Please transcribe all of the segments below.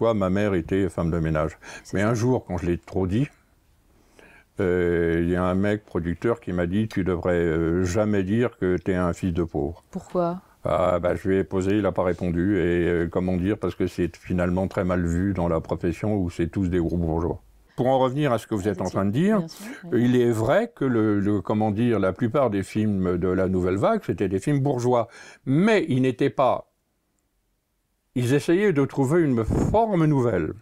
ma mère était femme de ménage. Mais un jour, quand je l'ai trop dit, euh, il y a un mec producteur qui m'a dit Tu devrais euh, jamais dire que tu es un fils de pauvre. Pourquoi ah, bah, Je lui ai posé, il n'a pas répondu. Et euh, comment dire Parce que c'est finalement très mal vu dans la profession où c'est tous des gros bourgeois. Pour en revenir à ce que vous êtes en train de dire, il est vrai que comment dire, la plupart des films de la nouvelle vague, c'était des films bourgeois. Mais ils n'étaient pas ils essayaient de trouver une forme nouvelle.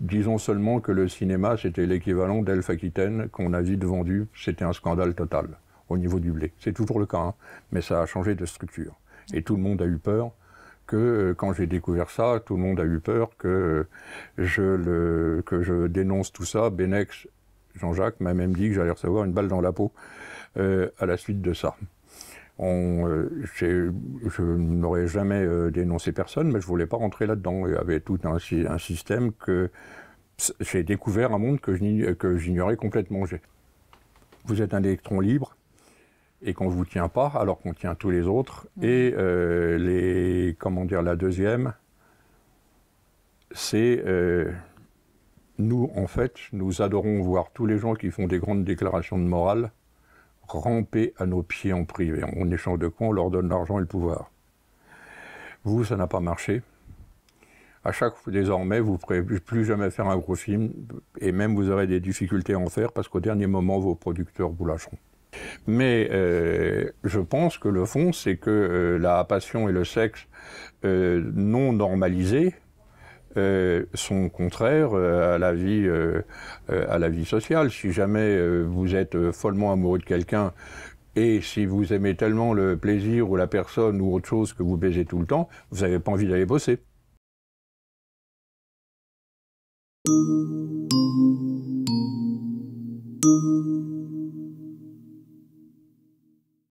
Disons seulement que le cinéma, c'était l'équivalent d'Elf Aquitaine qu'on a vite vendu. C'était un scandale total au niveau du blé. C'est toujours le cas, hein. mais ça a changé de structure. Et tout le monde a eu peur que, euh, quand j'ai découvert ça, tout le monde a eu peur que euh, je, que je dénonce tout ça. Benex, Jean-Jacques m'a même dit que j'allais recevoir une balle dans la peau euh, à la suite de ça. Euh, je n'aurais jamais euh, dénoncé personne, mais je ne voulais pas rentrer là-dedans. Il y avait tout un, système que j'ai découvert un monde que j'ignorais complètement. Vous êtes un électron libre et qu'on ne vous tient pas, alors qu'on tient tous les autres. Mmh. Et euh, les, comment dire, la deuxième, c'est nous, en fait, nous adorons voir tous les gens qui font des grandes déclarations de morale ramper à nos pieds en privé. En échange de quoi, on leur donne l'argent et le pouvoir. Vous, ça n'a pas marché. À chaque fois, désormais, vous ne pourrez plus jamais faire un gros film, et même vous aurez des difficultés à en faire, parce qu'au dernier moment, vos producteurs vous lâcheront. Mais euh, je pense que le fond, c'est que euh, la passion et le sexe euh, non normalisés, euh, sont contraires euh, à la vie euh, à la vie sociale. Si jamais vous êtes follement amoureux de quelqu'un et si vous aimez tellement le plaisir ou la personne ou autre chose que vous baisez tout le temps, vous n'avez pas envie d'aller bosser.